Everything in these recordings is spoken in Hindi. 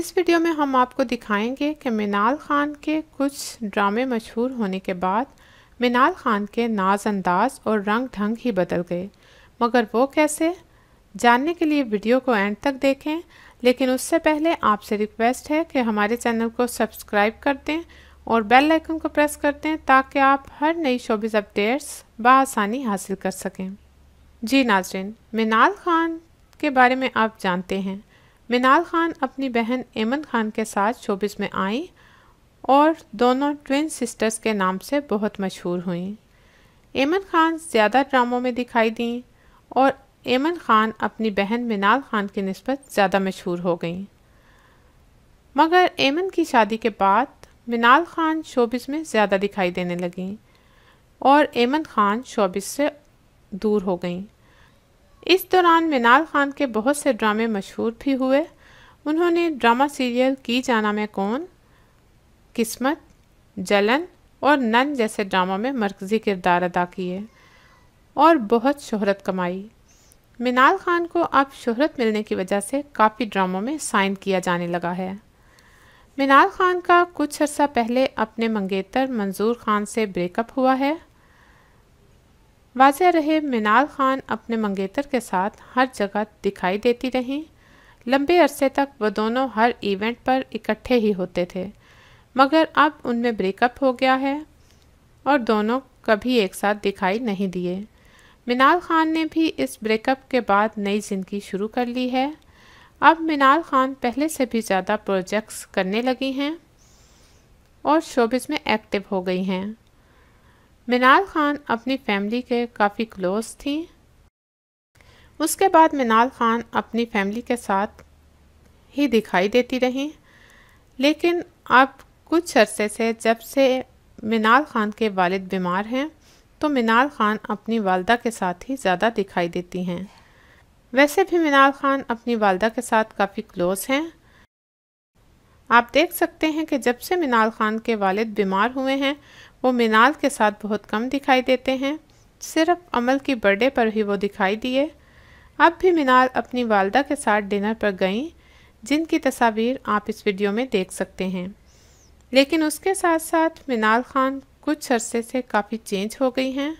इस वीडियो में हम आपको दिखाएंगे कि मिनाल ख़ान के कुछ ड्रामे मशहूर होने के बाद मिनाल ख़ान के नाज अंदाज और रंग ढंग ही बदल गए मगर वो कैसे जानने के लिए वीडियो को एंड तक देखें लेकिन उससे पहले आपसे रिक्वेस्ट है कि हमारे चैनल को सब्सक्राइब कर दें और बेल आइकन को प्रेस कर दें ताकि आप हर नई शोबिस अपडेट्स बसानी हासिल कर सकें जी नाजरन मिनाल ख़ान के बारे में आप जानते हैं मिनाल खान अपनी बहन एमन खान के साथ शोबिस में आईं और दोनों ट्विन सिस्टर्स के नाम से बहुत मशहूर हुईं एमन खान ज़्यादा ड्रामों में दिखाई दी और एमन खान अपनी बहन मिनाल खान की नस्बत ज़्यादा मशहूर हो गईं मगर एमन की शादी के बाद मिनाल खान शोबिस में ज़्यादा दिखाई देने लगीं और एमन खान शोबिस से दूर हो गईं इस दौरान मिनाल खान के बहुत से ड्रामे मशहूर भी हुए उन्होंने ड्रामा सीरियल की जाना में कौन किस्मत जलन और नन जैसे ड्रामा में मरकज़ी किरदार अदा किए और बहुत शोहरत कमाई मिनाल खान को अब शोहरत मिलने की वजह से काफ़ी ड्रामों में साइन किया जाने लगा है मिनाल खान का कुछ अर्सा पहले अपने मंगेतर मंजूर खान से ब्रेकअप हुआ है वाजह रहे मीनार खान अपने मंगेतर के साथ हर जगह दिखाई देती रहीं लंबे अरसे तक वह दोनों हर इवेंट पर इकट्ठे ही होते थे मगर अब उनमें ब्रेकअप हो गया है और दोनों कभी एक साथ दिखाई नहीं दिए मीनार खान ने भी इस ब्रेकअप के बाद नई ज़िंदगी शुरू कर ली है अब मीनार खान पहले से भी ज़्यादा प्रोजेक्ट्स करने लगी हैं और शोबिस में एक्टिव हो गई हैं मिनाल खान अपनी फैमिली के काफ़ी क्लोज थी उसके बाद मिनाल खान अपनी फैमिली के साथ ही दिखाई देती रहीं लेकिन अब कुछ अरसे से जब से मिनाल खान के वालिद बीमार हैं तो मिनाल खान अपनी वालदा के साथ ही ज़्यादा दिखाई देती हैं वैसे भी मिनाल खान अपनी वालदा के साथ काफ़ी क्लोज हैं आप देख सकते हैं कि जब से मिनाल खान के वालिद बीमार हुए हैं वो मिनाल के साथ बहुत कम दिखाई देते हैं सिर्फ अमल की बर्थडे पर ही वो दिखाई दिए अब भी मिनाल अपनी वालदा के साथ डिनर पर गईं जिनकी तस्वीर आप इस वीडियो में देख सकते हैं लेकिन उसके साथ साथ मिनाल खान कुछ अरसे से काफ़ी चेंज हो गई हैं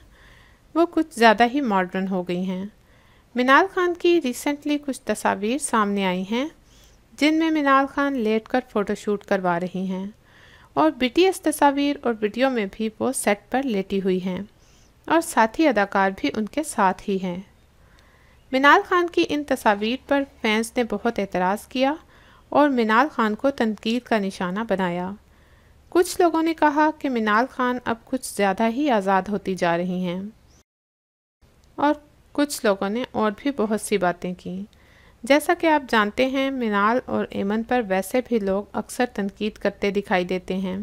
वो कुछ ज़्यादा ही मॉडर्न हो गई हैं मिनाल खान की रिसेंटली कुछ तस्वीर सामने आई हैं जिनमें मीनाल खान लेट कर फ़ोटोशूट करवा रही हैं और बीटीएस तस्वीर और वीडियो में भी वो सेट पर लेटी हुई हैं और साथी अदाकार भी उनके साथ ही हैं मिनाल खान की इन तस्वीर पर फैंस ने बहुत एतराज़ किया और मिनाल खान को तनकीद का निशाना बनाया कुछ लोगों ने कहा कि मिनाल खान अब कुछ ज़्यादा ही आज़ाद होती जा रही हैं और कुछ लोगों ने और भी बहुत सी बातें की जैसा कि आप जानते हैं मिनाल और एमन पर वैसे भी लोग अक्सर तनकीद करते दिखाई देते हैं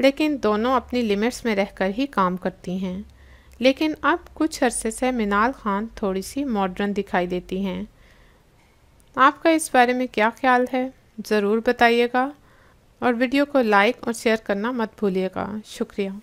लेकिन दोनों अपनी लिमिट्स में रहकर ही काम करती हैं लेकिन अब कुछ अरसे से मिनाल खान थोड़ी सी मॉडर्न दिखाई देती हैं आपका इस बारे में क्या ख्याल है ज़रूर बताइएगा और वीडियो को लाइक और शेयर करना मत भूलिएगा शुक्रिया